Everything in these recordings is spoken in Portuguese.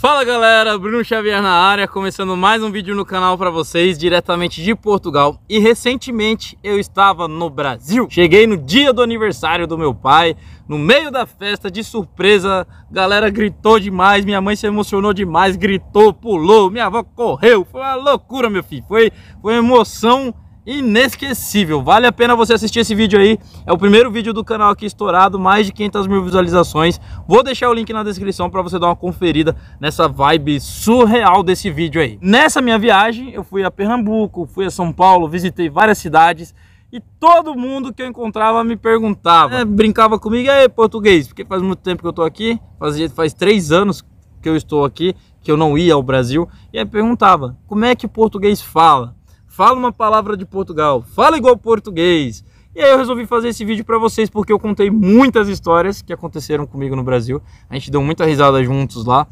Fala galera, Bruno Xavier na área, começando mais um vídeo no canal para vocês, diretamente de Portugal. E recentemente eu estava no Brasil. Cheguei no dia do aniversário do meu pai, no meio da festa, de surpresa, galera gritou demais, minha mãe se emocionou demais, gritou, pulou, minha avó correu, foi uma loucura meu filho, foi, foi uma emoção inesquecível. Vale a pena você assistir esse vídeo aí. É o primeiro vídeo do canal aqui estourado, mais de 500 mil visualizações. Vou deixar o link na descrição para você dar uma conferida nessa vibe surreal desse vídeo aí. Nessa minha viagem, eu fui a Pernambuco, fui a São Paulo, visitei várias cidades. E todo mundo que eu encontrava me perguntava, é, brincava comigo, aí português, porque faz muito tempo que eu tô aqui, faz, faz três anos que eu estou aqui, que eu não ia ao Brasil, e aí perguntava, como é que o português fala? fala uma palavra de Portugal, fala igual português. E aí eu resolvi fazer esse vídeo para vocês porque eu contei muitas histórias que aconteceram comigo no Brasil. A gente deu muita risada juntos lá.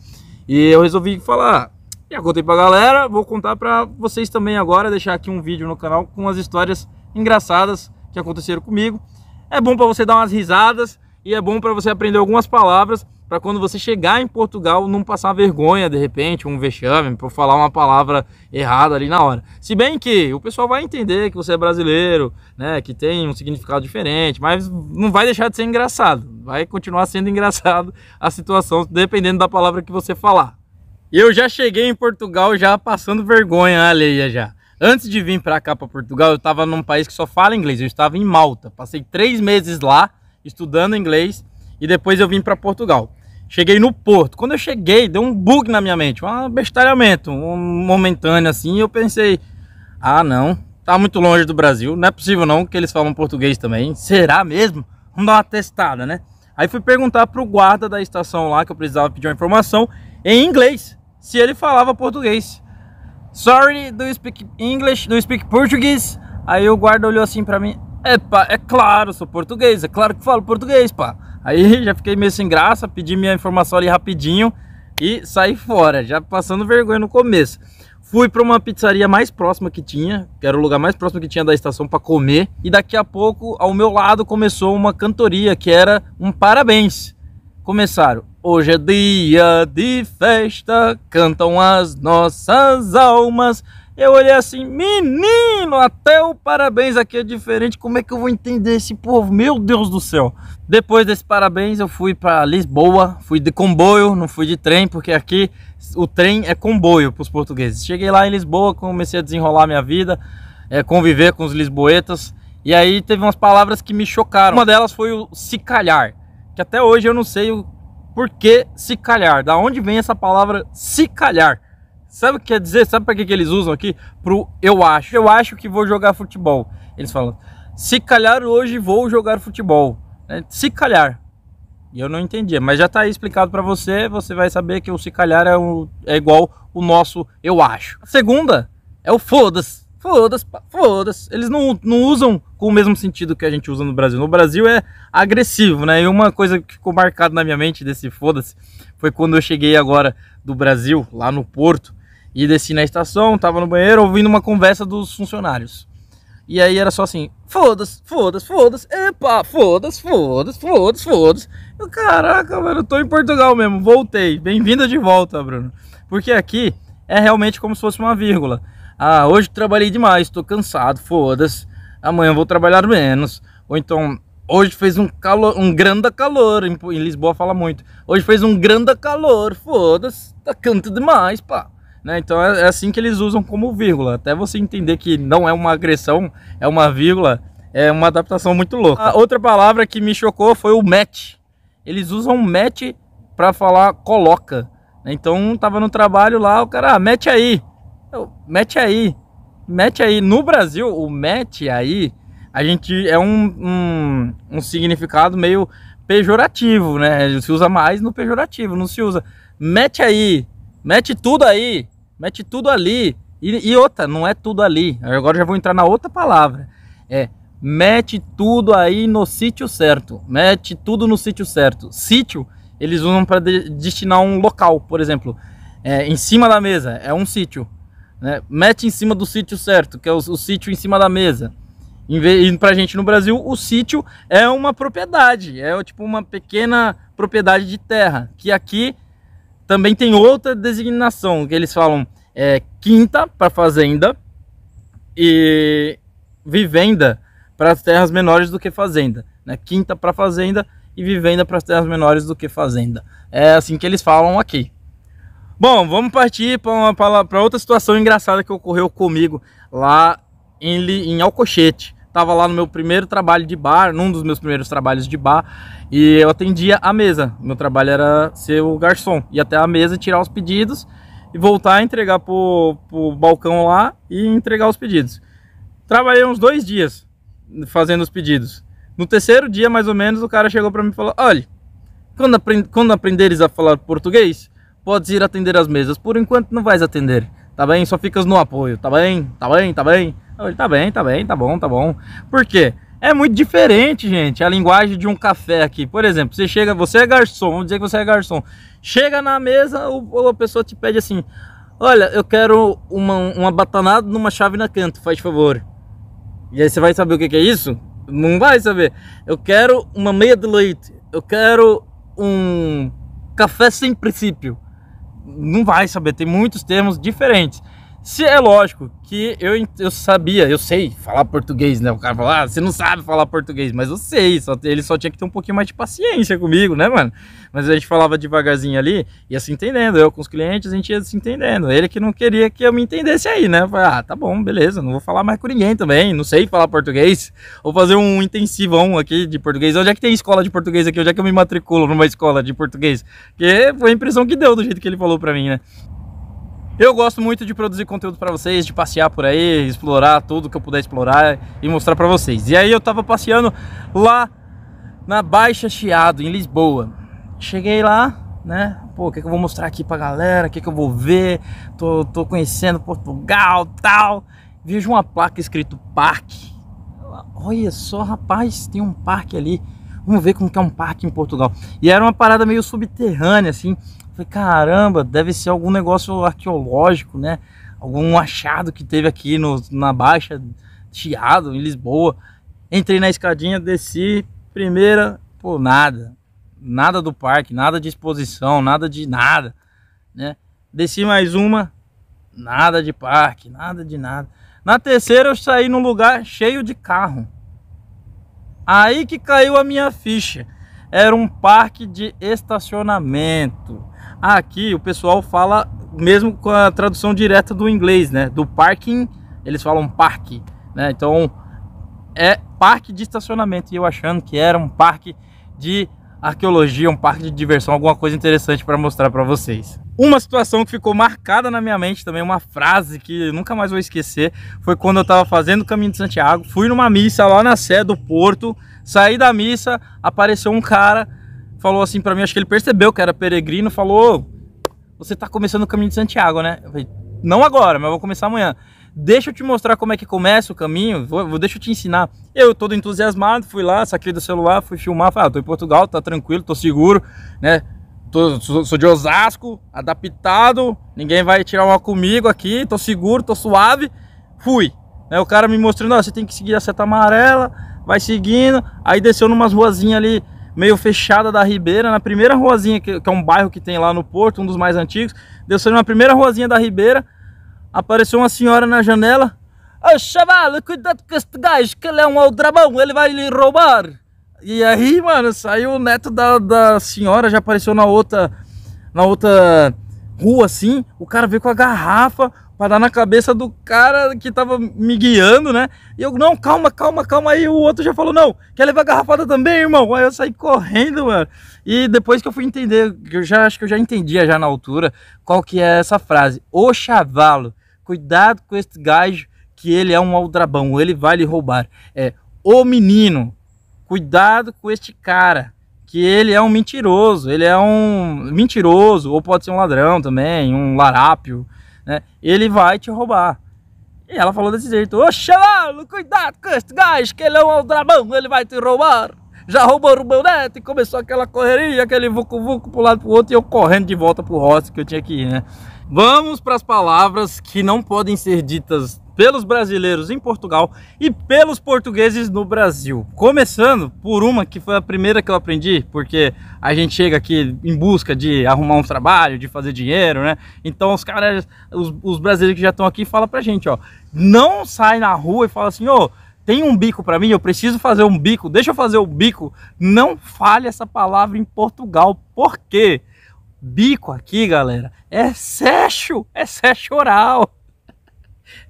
E eu resolvi falar, Eu ah, contei pra galera, vou contar pra vocês também agora, deixar aqui um vídeo no canal com as histórias engraçadas que aconteceram comigo. É bom para você dar umas risadas e é bom para você aprender algumas palavras para quando você chegar em Portugal não passar vergonha de repente, um vexame, por falar uma palavra errada ali na hora. Se bem que o pessoal vai entender que você é brasileiro, né, que tem um significado diferente, mas não vai deixar de ser engraçado. Vai continuar sendo engraçado a situação dependendo da palavra que você falar. Eu já cheguei em Portugal já passando vergonha alheia já. Antes de vir para cá para Portugal, eu estava num país que só fala inglês. Eu estava em Malta. Passei três meses lá estudando inglês e depois eu vim para Portugal. Cheguei no Porto. Quando eu cheguei, deu um bug na minha mente, um bestalhamento, um momentâneo assim. eu pensei: ah, não, tá muito longe do Brasil, não é possível não que eles falam português também. Será mesmo? Vamos dar uma testada, né? Aí fui perguntar pro guarda da estação lá que eu precisava pedir uma informação em inglês, se ele falava português. Sorry, do you speak English? Do you speak Portuguese? Aí o guarda olhou assim para mim: "Epa, é claro, sou português, é claro que falo português, pá". Aí já fiquei meio sem graça, pedi minha informação ali rapidinho e saí fora, já passando vergonha no começo. Fui para uma pizzaria mais próxima que tinha, que era o lugar mais próximo que tinha da estação para comer. E daqui a pouco, ao meu lado, começou uma cantoria que era um parabéns. Começaram. Hoje é dia de festa, cantam as nossas almas. Eu olhei assim, menino, até o parabéns aqui é diferente. Como é que eu vou entender esse povo? Meu Deus do céu. Depois desse parabéns, eu fui para Lisboa. Fui de comboio, não fui de trem, porque aqui o trem é comboio para os portugueses. Cheguei lá em Lisboa, comecei a desenrolar minha vida, é, conviver com os lisboetas. E aí teve umas palavras que me chocaram. Uma delas foi o se calhar, que até hoje eu não sei o porquê se calhar, da onde vem essa palavra se calhar. Sabe o que quer dizer? Sabe para que, que eles usam aqui? Pro eu acho. Eu acho que vou jogar futebol. Eles falam, se calhar hoje vou jogar futebol. Né? Se calhar. E eu não entendia, mas já está aí explicado para você. Você vai saber que o se calhar é, é igual o nosso eu acho. A segunda é o foda-se. Foda-se, foda-se. Eles não, não usam com o mesmo sentido que a gente usa no Brasil. No Brasil é agressivo, né? E uma coisa que ficou marcada na minha mente desse foda-se foi quando eu cheguei agora do Brasil, lá no Porto e desci na estação, tava no banheiro ouvindo uma conversa dos funcionários. E aí era só assim, foda-se, foda-se, foda-se, epa, foda-se, foda-se, foda-se, foda-se. Eu, caraca, mano, eu tô em Portugal mesmo, voltei. Bem-vindo de volta, Bruno. Porque aqui é realmente como se fosse uma vírgula. Ah, hoje trabalhei demais, tô cansado, foda-se. Amanhã vou trabalhar menos. Ou então, hoje fez um calor, um grande calor, em, em Lisboa fala muito. Hoje fez um grande calor, foda-se, tá canto demais, pá. Né? Então é, é assim que eles usam como vírgula. Até você entender que não é uma agressão, é uma vírgula, é uma adaptação muito louca. A outra palavra que me chocou foi o match. Eles usam match para falar coloca. Né? Então tava no trabalho lá, o cara, ah, mete aí. Eu, mete aí. Mete aí. No Brasil, o mete aí, a gente é um, um, um significado meio pejorativo, né? Se usa mais no pejorativo, não se usa. Mete aí, mete tudo aí, Mete tudo ali. E, e outra, não é tudo ali. Agora já vou entrar na outra palavra. É mete tudo aí no sítio certo. Mete tudo no sítio certo. Sítio, eles usam para de destinar um local, por exemplo. É, em cima da mesa é um sítio. Né? Mete em cima do sítio certo, que é o, o sítio em cima da mesa. Em vez, gente no Brasil, o sítio é uma propriedade, é tipo uma pequena propriedade de terra, que aqui também tem outra designação que eles falam é, quinta para fazenda e vivenda para as terras menores do que fazenda. Né? Quinta para fazenda e vivenda para as terras menores do que fazenda. É assim que eles falam aqui. Bom, vamos partir para outra situação engraçada que ocorreu comigo lá em, em Alcochete estava lá no meu primeiro trabalho de bar, num dos meus primeiros trabalhos de bar, e eu atendia a mesa. Meu trabalho era ser o garçom, ir até a mesa tirar os pedidos e voltar a entregar pro, pro balcão lá e entregar os pedidos. Trabalhei uns dois dias fazendo os pedidos. No terceiro dia, mais ou menos, o cara chegou para mim e falou: Olha, quando, aprend quando aprenderes a falar português, podes ir atender as mesas. Por enquanto, não vais atender, tá bem? Só ficas no apoio, tá bem? Tá bem, tá bem. Ele tá bem, tá bem, tá bom, tá bom. Por quê? É muito diferente, gente, a linguagem de um café aqui. Por exemplo, você chega, você é garçom, vamos dizer que você é garçom. Chega na mesa, ou a pessoa te pede assim: Olha, eu quero uma, uma batanada numa chave na canto, faz favor. E aí você vai saber o que, que é isso? Não vai saber. Eu quero uma meia de leite. Eu quero um café sem princípio. Não vai saber, tem muitos termos diferentes. Se é lógico que eu, eu sabia, eu sei falar português, né? O cara falou, ah, você não sabe falar português, mas eu sei, só, ele só tinha que ter um pouquinho mais de paciência comigo, né, mano? Mas a gente falava devagarzinho ali, ia se entendendo, eu com os clientes, a gente ia se entendendo. Ele que não queria que eu me entendesse aí, né? Eu falei, ah, tá bom, beleza, não vou falar mais com ninguém também, não sei falar português. Vou fazer um intensivão aqui de português. Onde é que tem escola de português aqui? Onde é que eu me matriculo numa escola de português? Que foi a impressão que deu do jeito que ele falou pra mim, né? Eu gosto muito de produzir conteúdo para vocês, de passear por aí, explorar tudo que eu puder explorar e mostrar para vocês. E aí eu tava passeando lá na Baixa Chiado, em Lisboa. Cheguei lá, né? Pô, o que, que eu vou mostrar aqui pra galera? O que, que eu vou ver? Tô, tô conhecendo Portugal tal. Vejo uma placa escrito parque. Olha só, rapaz, tem um parque ali. Vamos ver como que é um parque em Portugal. E era uma parada meio subterrânea, assim. Falei, caramba, deve ser algum negócio arqueológico, né? Algum achado que teve aqui no, na Baixa, Chiado, em Lisboa. Entrei na escadinha, desci, primeira, pô, nada. Nada do parque, nada de exposição, nada de nada, né? Desci mais uma, nada de parque, nada de nada. Na terceira eu saí num lugar cheio de carro. Aí que caiu a minha ficha. Era um parque de estacionamento. Aqui o pessoal fala mesmo com a tradução direta do inglês, né? Do parking, eles falam parque, né? Então é parque de estacionamento. E eu achando que era um parque de arqueologia, um parque de diversão, alguma coisa interessante para mostrar para vocês. Uma situação que ficou marcada na minha mente também, uma frase que nunca mais vou esquecer, foi quando eu estava fazendo o Caminho de Santiago, fui numa missa lá na Sé do Porto, saí da missa, apareceu um cara falou assim para mim, acho que ele percebeu que era peregrino, falou: "Você tá começando o caminho de Santiago, né?" Eu falei: "Não agora, mas vou começar amanhã. Deixa eu te mostrar como é que começa o caminho, vou, vou deixa eu te ensinar". Eu todo entusiasmado, fui lá, saquei do celular, fui filmar, falei: ah, "Tô em Portugal, tá tranquilo, tô seguro, né?" Tô, sou, sou de Osasco, adaptado, ninguém vai tirar uma comigo aqui, tô seguro, tô suave. Fui. Aí né? o cara me mostrando, ó, você tem que seguir a seta amarela, vai seguindo, aí desceu numas ruazinhas ali meio fechada da Ribeira, na primeira ruazinha, que, que é um bairro que tem lá no Porto, um dos mais antigos, desceu na primeira ruazinha da Ribeira, apareceu uma senhora na janela, Ô chaval, cuidado com esse gajo, que ele é um aldrabão, ele vai lhe roubar. E aí, mano, saiu o neto da, da senhora, já apareceu na outra, na outra rua assim, o cara veio com a garrafa, dar na cabeça do cara que tava me guiando, né? E eu, não, calma, calma, calma. Aí o outro já falou, não, quer levar a garrafada também, irmão? Aí eu saí correndo, mano. E depois que eu fui entender, eu já acho que eu já entendia já na altura qual que é essa frase. O chavalo, cuidado com este gajo que ele é um aldrabão, ele vai lhe roubar. É, o menino, cuidado com este cara que ele é um mentiroso, ele é um mentiroso, ou pode ser um ladrão também, um larápio, né? Ele vai te roubar. E ela falou desse jeito: Oxalá, cuidado com este gás, que ele é um aldrabão, ele vai te roubar. Já roubou o meu neto e começou aquela correria, aquele vucu-vucu pro lado pro outro e eu correndo de volta pro rosto que eu tinha que ir, né? Vamos para as palavras que não podem ser ditas pelos brasileiros em Portugal e pelos portugueses no Brasil. Começando por uma que foi a primeira que eu aprendi, porque a gente chega aqui em busca de arrumar um trabalho, de fazer dinheiro, né? Então os caras, os, os brasileiros que já estão aqui, falam para gente, ó, não sai na rua e fala assim, ô, tem um bico para mim, eu preciso fazer um bico, deixa eu fazer o um bico. Não fale essa palavra em Portugal, por quê? Bico aqui, galera, é sexo, é sexo oral.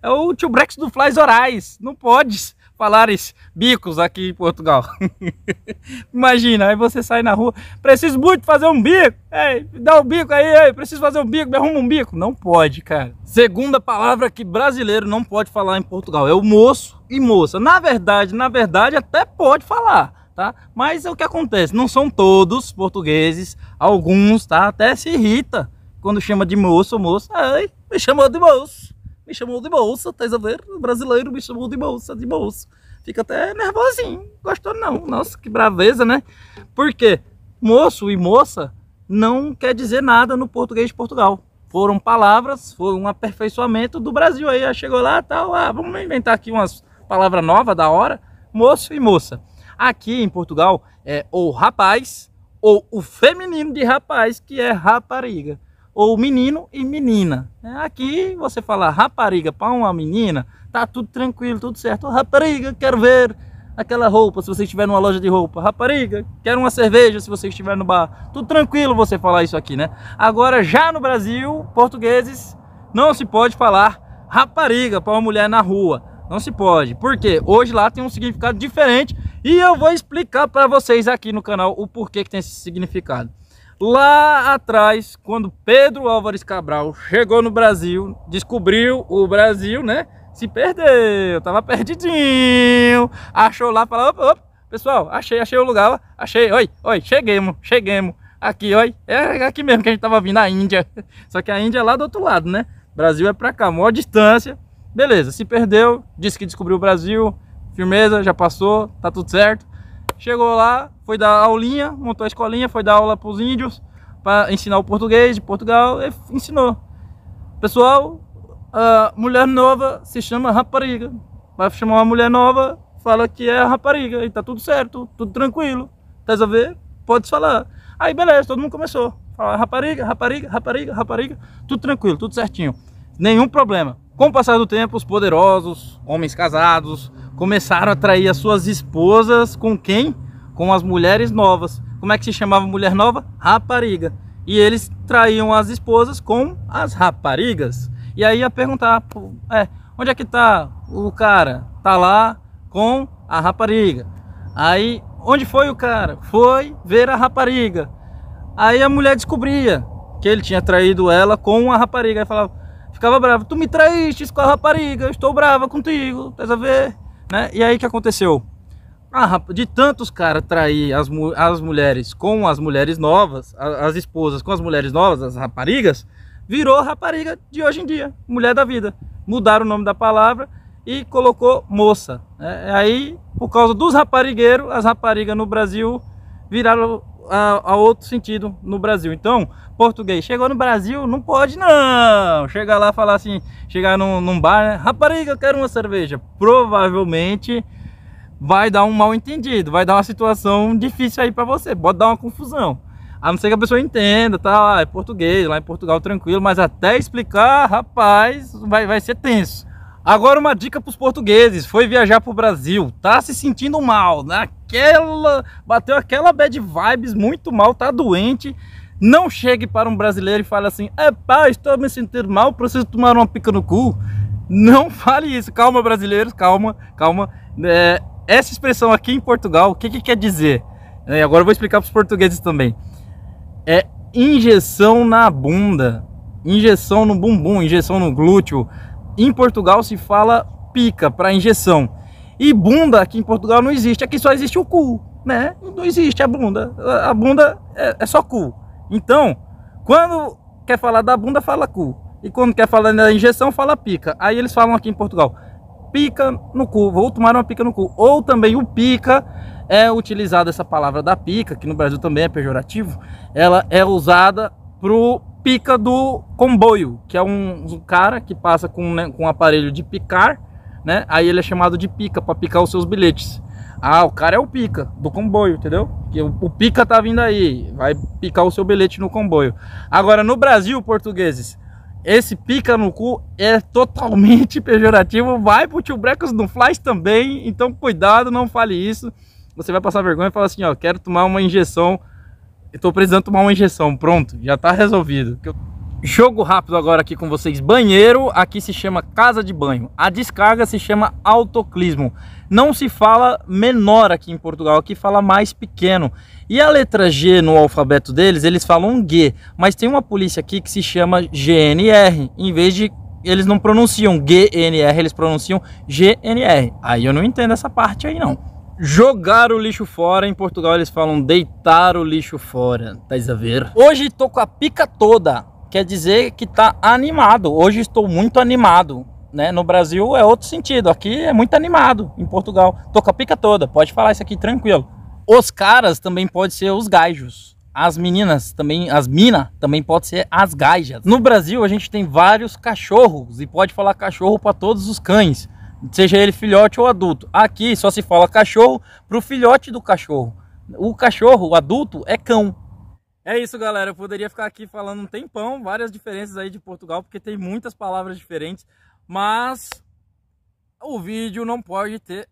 É o tio Brex do Flies Orais. Não podes falar bicos aqui em Portugal. Imagina, aí você sai na rua, preciso muito fazer um bico. Ei, dá um bico aí, ei, preciso fazer um bico, me arruma um bico. Não pode, cara. Segunda palavra que brasileiro não pode falar em Portugal é o moço e moça. Na verdade, na verdade, até pode falar. Tá? Mas é o que acontece, não são todos portugueses, alguns tá? até se irrita quando chama de moço, moça, ai, me chamou de moço, me chamou de moça, tá a ver? O brasileiro me chamou de moça, de moço. Fica até nervosinho, gostou não. Nossa, que braveza, né? Porque Moço e moça não quer dizer nada no português de Portugal. Foram palavras, foi um aperfeiçoamento do Brasil aí. Chegou lá tal, ah, vamos inventar aqui umas palavras novas da hora. Moço e moça. Aqui em Portugal é ou rapaz ou o feminino de rapaz, que é rapariga ou menino e menina. É, aqui você fala rapariga para uma menina, tá tudo tranquilo, tudo certo. Rapariga, quero ver aquela roupa se você estiver numa loja de roupa. Rapariga, quero uma cerveja se você estiver no bar. Tudo tranquilo você falar isso aqui, né? Agora já no Brasil, portugueses, não se pode falar rapariga para uma mulher na rua. Não se pode. porque Hoje lá tem um significado diferente e eu vou explicar para vocês aqui no canal o porquê que tem esse significado. Lá atrás, quando Pedro Álvares Cabral chegou no Brasil, descobriu o Brasil, né? Se perdeu, tava perdidinho. Achou lá, falou, opa, opa, pessoal, achei, achei o lugar, ó, achei, oi, oi, cheguemos, cheguemos. Aqui, oi, é aqui mesmo que a gente tava vindo, a Índia. Só que a Índia é lá do outro lado, né? Brasil é pra cá, maior distância. Beleza, se perdeu, disse que descobriu o Brasil, firmeza, já passou, tá tudo certo. Chegou lá, foi dar aulinha, montou a escolinha, foi dar aula para os índios, para ensinar o português de Portugal, e ensinou. Pessoal, a mulher nova se chama rapariga. Vai chamar uma mulher nova, fala que é rapariga, e tá tudo certo, tudo tranquilo. Tá a ver? Pode falar. Aí beleza, todo mundo começou. Fala, rapariga, rapariga, rapariga, rapariga, tudo tranquilo, tudo certinho. Nenhum problema. Com o passar do tempo, os poderosos, homens casados, começaram a trair as suas esposas com quem? Com as mulheres novas. Como é que se chamava mulher nova? Rapariga. E eles traíam as esposas com as raparigas. E aí ia perguntar, é, onde é que tá o cara? Tá lá com a rapariga. Aí, onde foi o cara? Foi ver a rapariga. Aí a mulher descobria que ele tinha traído ela com a rapariga. Aí falava, Ficava brava. Tu me traíste com a rapariga, estou brava contigo, estás a ver? Né? E aí que aconteceu? Ah, de tantos caras trair as, as mulheres com as mulheres novas, as, as esposas com as mulheres novas, as raparigas, virou rapariga de hoje em dia, mulher da vida. Mudaram o nome da palavra e colocou moça. Né? aí, por causa dos raparigueiros, as raparigas no Brasil viraram a, a, outro sentido no Brasil. Então, português chegou no Brasil, não pode não. Chegar lá falar assim, chegar num, num bar, né? rapariga, eu quero uma cerveja. Provavelmente vai dar um mal entendido, vai dar uma situação difícil aí para você, pode dar uma confusão. A não ser que a pessoa entenda, tá? Ah, é português, lá em Portugal tranquilo, mas até explicar, rapaz, vai, vai ser tenso. Agora uma dica para os portugueses, foi viajar para o Brasil, tá se sentindo mal, né? aquela, bateu aquela bad vibes, muito mal, tá doente, não chegue para um brasileiro e fale assim, epá, é estou me sentindo mal, preciso tomar uma pica no cu. Não fale isso, calma brasileiros, calma, calma. É, essa expressão aqui em Portugal, o que, que quer dizer? É, agora eu vou explicar para os portugueses também. É injeção na bunda, injeção no bumbum, injeção no glúteo. Em Portugal se fala pica para injeção. E bunda aqui em Portugal não existe, aqui só existe o cu, né? Não existe a bunda, a bunda é, é só cu. Então, quando quer falar da bunda, fala cu. E quando quer falar da injeção, fala pica. Aí eles falam aqui em Portugal, pica no cu, vou tomar uma pica no cu. Ou também o pica, é utilizada essa palavra da pica, que no Brasil também é pejorativo, ela é usada pro pica do comboio, que é um, um cara que passa com, né, com um aparelho de picar né? Aí ele é chamado de pica para picar os seus bilhetes. Ah, o cara é o pica do comboio, entendeu? Que o, pica tá vindo aí, vai picar o seu bilhete no comboio. Agora no Brasil, portugueses, esse pica no cu é totalmente pejorativo. Vai pro tio Brecos no Flash também. Então cuidado, não fale isso. Você vai passar vergonha e falar assim, ó, quero tomar uma injeção. Eu tô precisando tomar uma injeção. Pronto, já tá resolvido. Jogo rápido agora aqui com vocês. Banheiro aqui se chama casa de banho. A descarga se chama autoclismo. Não se fala menor aqui em Portugal, aqui fala mais pequeno. E a letra G no alfabeto deles, eles falam G, mas tem uma polícia aqui que se chama GNR, em vez de eles não pronunciam GNR, eles pronunciam GNR. Aí eu não entendo essa parte aí não jogar o lixo fora. Em Portugal eles falam deitar o lixo fora. Tá a ver? Hoje tô com a pica toda quer dizer que está animado. Hoje estou muito animado. Né? No Brasil é outro sentido. Aqui é muito animado. Em Portugal, toca pica toda. Pode falar isso aqui tranquilo. Os caras também pode ser os gajos. As meninas também, as mina também pode ser as gajas. No Brasil a gente tem vários cachorros e pode falar cachorro para todos os cães, seja ele filhote ou adulto. Aqui só se fala cachorro para o filhote do cachorro. O cachorro, o adulto, é cão. É isso, galera. Eu poderia ficar aqui falando um tempão, várias diferenças aí de Portugal, porque tem muitas palavras diferentes, mas o vídeo não pode ter.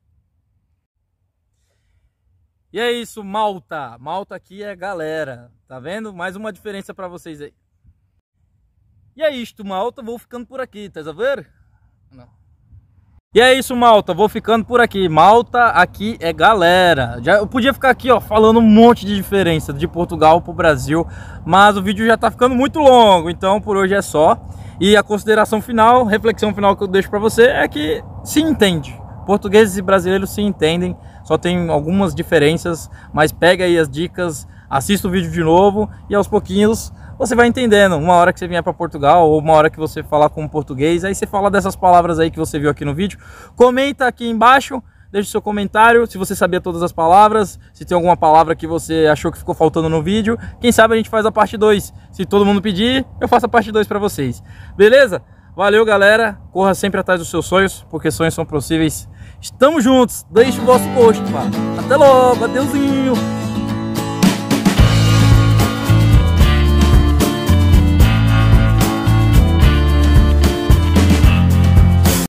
E é isso, Malta. Malta aqui é galera, tá vendo? Mais uma diferença para vocês aí. E é isto, Malta. Vou ficando por aqui, tá a ver? Não. E é isso, malta. Vou ficando por aqui. Malta aqui é galera. Já, eu podia ficar aqui ó, falando um monte de diferença de Portugal para o Brasil, mas o vídeo já está ficando muito longo, então por hoje é só. E a consideração final, reflexão final que eu deixo para você é que se entende. Portugueses e brasileiros se entendem, só tem algumas diferenças, mas pega aí as dicas, assista o vídeo de novo e aos pouquinhos você vai entendendo. Uma hora que você vier para Portugal ou uma hora que você falar com um português, aí você fala dessas palavras aí que você viu aqui no vídeo. Comenta aqui embaixo, deixa o seu comentário se você sabia todas as palavras, se tem alguma palavra que você achou que ficou faltando no vídeo. Quem sabe a gente faz a parte 2. Se todo mundo pedir, eu faço a parte 2 para vocês. Beleza? Valeu, galera. Corra sempre atrás dos seus sonhos, porque sonhos são possíveis. Estamos juntos. Deixe o vosso gosto, mano. Até logo. Adeusinho.